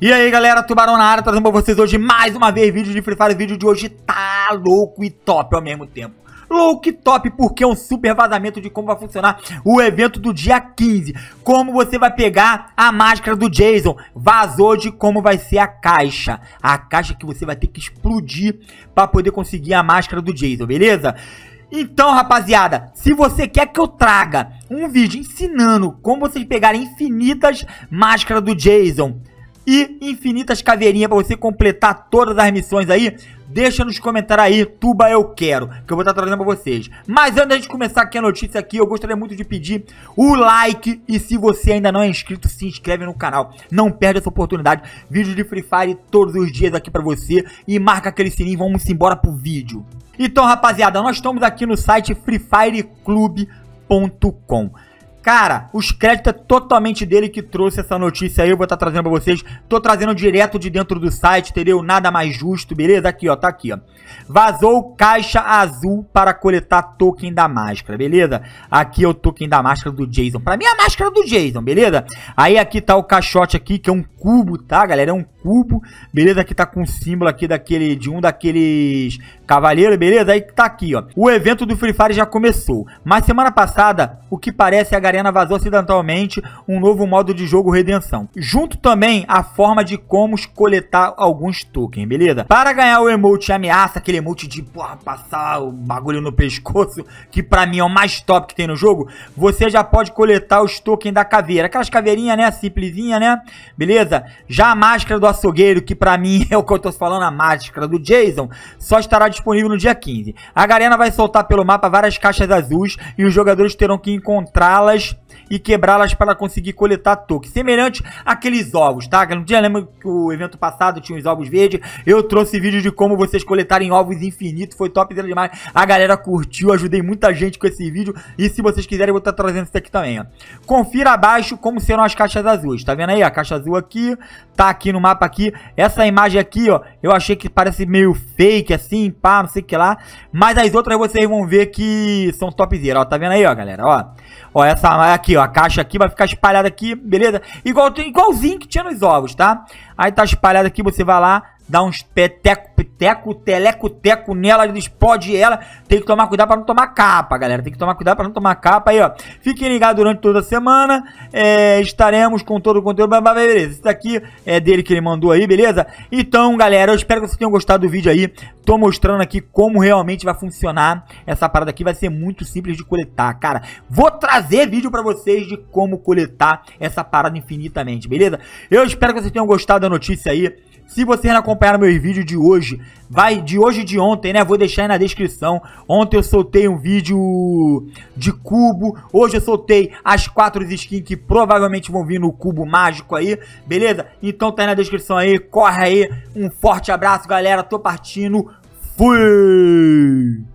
E aí galera, Tubarão na área, trazendo pra vocês hoje mais uma vez vídeo de Free Fire. O vídeo de hoje tá louco e top ao mesmo tempo. Louco e top, porque é um super vazamento de como vai funcionar o evento do dia 15. Como você vai pegar a máscara do Jason. Vazou de como vai ser a caixa. A caixa que você vai ter que explodir pra poder conseguir a máscara do Jason, beleza? Então, rapaziada, se você quer que eu traga um vídeo ensinando como vocês pegarem infinitas máscaras do Jason e infinitas caveirinhas para você completar todas as missões aí. Deixa nos comentários aí, tuba eu quero, que eu vou estar trazendo pra vocês. Mas antes de começar aqui a notícia aqui, eu gostaria muito de pedir o like. E se você ainda não é inscrito, se inscreve no canal. Não perde essa oportunidade. Vídeos de Free Fire todos os dias aqui pra você. E marca aquele sininho, vamos embora pro vídeo. Então, rapaziada, nós estamos aqui no site freefireclub.com. Cara, os créditos é totalmente dele que trouxe essa notícia aí. Eu vou estar tá trazendo pra vocês. Tô trazendo direto de dentro do site, entendeu? Nada mais justo, beleza? Aqui, ó. Tá aqui, ó. Vazou caixa azul para coletar token da máscara, beleza? Aqui é o token da máscara do Jason. Pra mim é a máscara do Jason, beleza? Aí aqui tá o caixote aqui, que é um cubo, tá, galera? É um cubo, beleza? Aqui tá com o símbolo aqui daquele, de um daqueles cavaleiros, beleza? Aí tá aqui, ó. O evento do Free Fire já começou, mas semana passada, o que parece, é a Garena vazou acidentalmente um novo modo de jogo Redenção. Junto também a forma de como coletar alguns tokens, beleza? Para ganhar o emote ameaça, aquele emote de porra, passar o bagulho no pescoço, que pra mim é o mais top que tem no jogo, você já pode coletar os tokens da caveira. Aquelas caveirinhas, né? Simplesinha, né? Beleza? Já a máscara do açougueiro, que para mim é o que eu tô falando, a máscara do Jason, só estará disponível no dia 15. A Garena vai soltar pelo mapa várias caixas azuis e os jogadores terão que encontrá-las e quebrá-las para conseguir coletar toque. Semelhante àqueles ovos, tá? Não tinha lembra que o evento passado tinha os ovos verdes. Eu trouxe vídeo de como vocês coletarem ovos infinito. Foi top demais. A galera curtiu, ajudei muita gente com esse vídeo. E se vocês quiserem, eu vou estar trazendo isso aqui também, ó. Confira abaixo como serão as caixas azuis. Tá vendo aí? A caixa azul aqui, tá aqui no mapa aqui. Essa imagem aqui, ó, eu achei que parece meio fake, assim, pá, não sei o que lá. Mas as outras vocês vão ver que são topzera, ó. Tá vendo aí, ó, galera, ó. Ó, essa aqui aqui, ó, a caixa aqui vai ficar espalhada aqui, beleza? Igual, igualzinho que tinha nos ovos, tá? Aí tá espalhada aqui, você vai lá, dá uns peteco, piteco, teleco-teco nela, explode ela. Tem que tomar cuidado para não tomar capa, galera. Tem que tomar cuidado para não tomar capa aí, ó. Fiquem ligados durante toda a semana. É, estaremos com todo o conteúdo. Blá, blá, beleza, isso daqui é dele que ele mandou aí, beleza? Então, galera, eu espero que vocês tenham gostado do vídeo aí. Tô mostrando aqui como realmente vai funcionar essa parada aqui. Vai ser muito simples de coletar, cara. Vou trazer vídeo para vocês de como coletar essa parada infinitamente, beleza? Eu espero que vocês tenham gostado da notícia aí. Se você não acompanhar meus vídeos de hoje, vai de hoje e de ontem, né? Vou deixar aí na descrição. Ontem eu soltei um vídeo de cubo. Hoje eu soltei as quatro skins que provavelmente vão vir no cubo mágico aí, beleza? Então tá aí na descrição aí, corre aí. Um forte abraço, galera. Tô partindo. Fui!